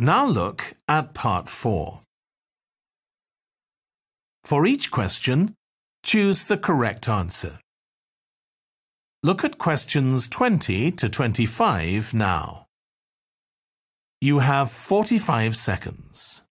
Now look at part 4. For each question, choose the correct answer. Look at questions 20 to 25 now. You have 45 seconds.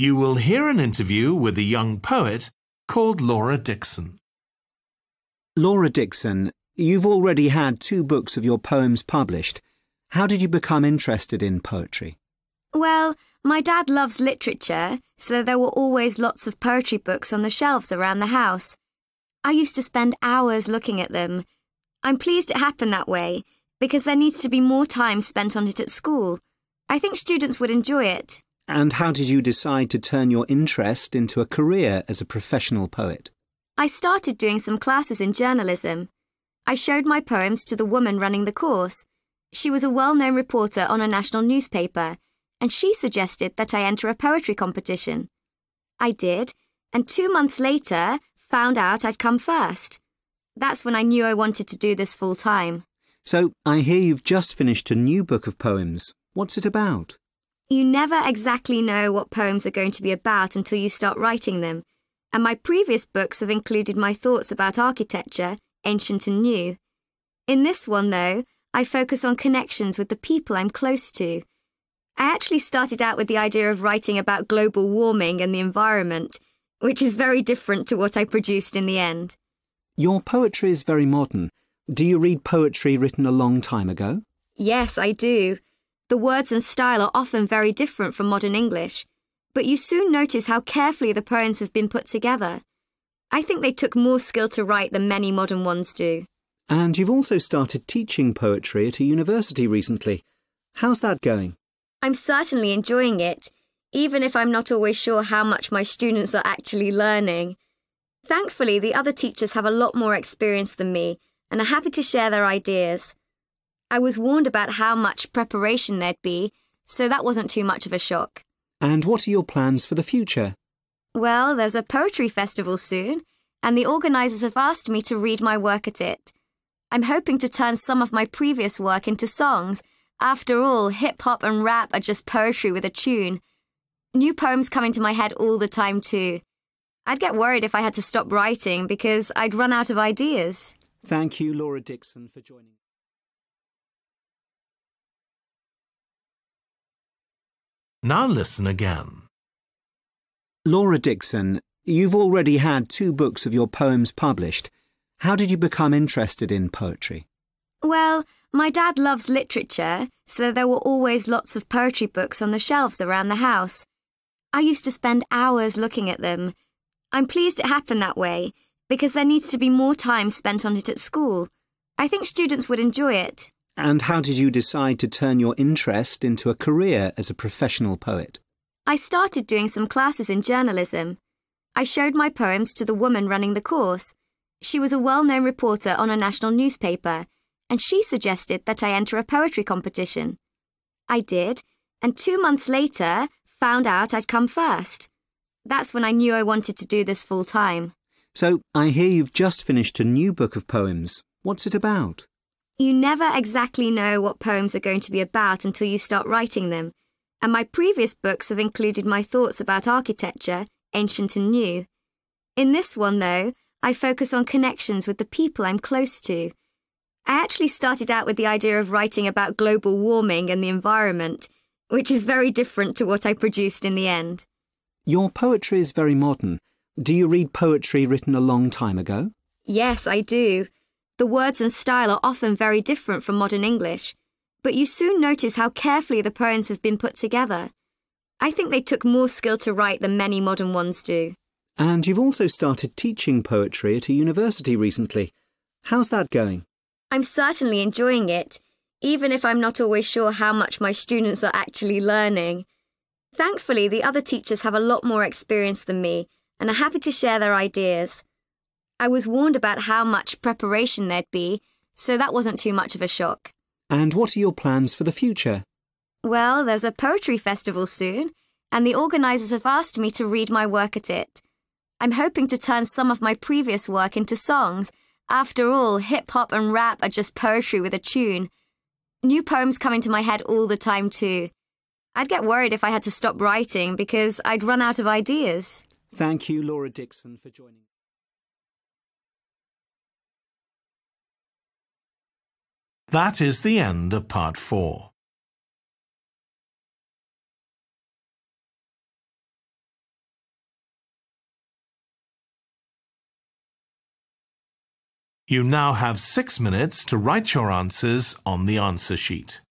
You will hear an interview with a young poet called Laura Dixon. Laura Dixon, you've already had two books of your poems published. How did you become interested in poetry? Well, my dad loves literature, so there were always lots of poetry books on the shelves around the house. I used to spend hours looking at them. I'm pleased it happened that way, because there needs to be more time spent on it at school. I think students would enjoy it. And how did you decide to turn your interest into a career as a professional poet? I started doing some classes in journalism. I showed my poems to the woman running the course. She was a well known reporter on a national newspaper, and she suggested that I enter a poetry competition. I did, and two months later, found out I'd come first. That's when I knew I wanted to do this full time. So, I hear you've just finished a new book of poems. What's it about? You never exactly know what poems are going to be about until you start writing them, and my previous books have included my thoughts about architecture, ancient and new. In this one, though, I focus on connections with the people I'm close to. I actually started out with the idea of writing about global warming and the environment, which is very different to what I produced in the end. Your poetry is very modern. Do you read poetry written a long time ago? Yes, I do. The words and style are often very different from modern English, but you soon notice how carefully the poems have been put together. I think they took more skill to write than many modern ones do. And you've also started teaching poetry at a university recently. How's that going? I'm certainly enjoying it, even if I'm not always sure how much my students are actually learning. Thankfully, the other teachers have a lot more experience than me and are happy to share their ideas. I was warned about how much preparation there'd be, so that wasn't too much of a shock. And what are your plans for the future? Well, there's a poetry festival soon, and the organisers have asked me to read my work at it. I'm hoping to turn some of my previous work into songs. After all, hip hop and rap are just poetry with a tune. New poems come into my head all the time, too. I'd get worried if I had to stop writing because I'd run out of ideas. Thank you, Laura Dixon, for joining. Now listen again. Laura Dixon, you've already had two books of your poems published. How did you become interested in poetry? Well, my dad loves literature, so there were always lots of poetry books on the shelves around the house. I used to spend hours looking at them. I'm pleased it happened that way, because there needs to be more time spent on it at school. I think students would enjoy it. And how did you decide to turn your interest into a career as a professional poet? I started doing some classes in journalism. I showed my poems to the woman running the course. She was a well known reporter on a national newspaper, and she suggested that I enter a poetry competition. I did, and two months later, found out I'd come first. That's when I knew I wanted to do this full time. So, I hear you've just finished a new book of poems. What's it about? You never exactly know what poems are going to be about until you start writing them, and my previous books have included my thoughts about architecture, ancient and new. In this one, though, I focus on connections with the people I'm close to. I actually started out with the idea of writing about global warming and the environment, which is very different to what I produced in the end. Your poetry is very modern. Do you read poetry written a long time ago? Yes, I do. The words and style are often very different from modern English, but you soon notice how carefully the poems have been put together. I think they took more skill to write than many modern ones do. And you've also started teaching poetry at a university recently. How's that going? I'm certainly enjoying it, even if I'm not always sure how much my students are actually learning. Thankfully, the other teachers have a lot more experience than me and are happy to share their ideas. I was warned about how much preparation there'd be, so that wasn't too much of a shock. And what are your plans for the future? Well, there's a poetry festival soon, and the organisers have asked me to read my work at it. I'm hoping to turn some of my previous work into songs. After all, hip hop and rap are just poetry with a tune. New poems come into my head all the time, too. I'd get worried if I had to stop writing because I'd run out of ideas. Thank you, Laura Dixon, for joining. That is the end of part four. You now have six minutes to write your answers on the answer sheet.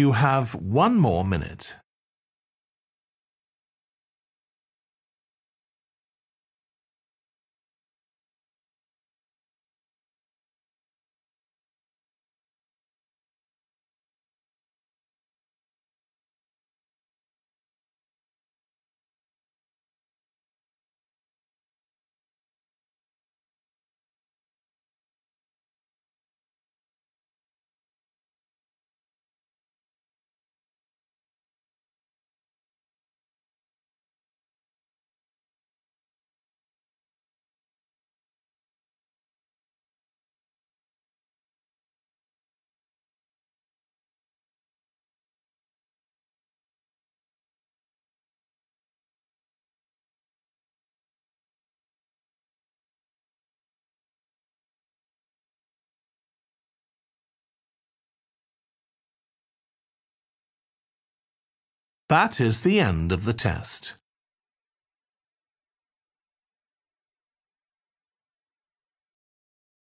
You have one more minute. That is the end of the test.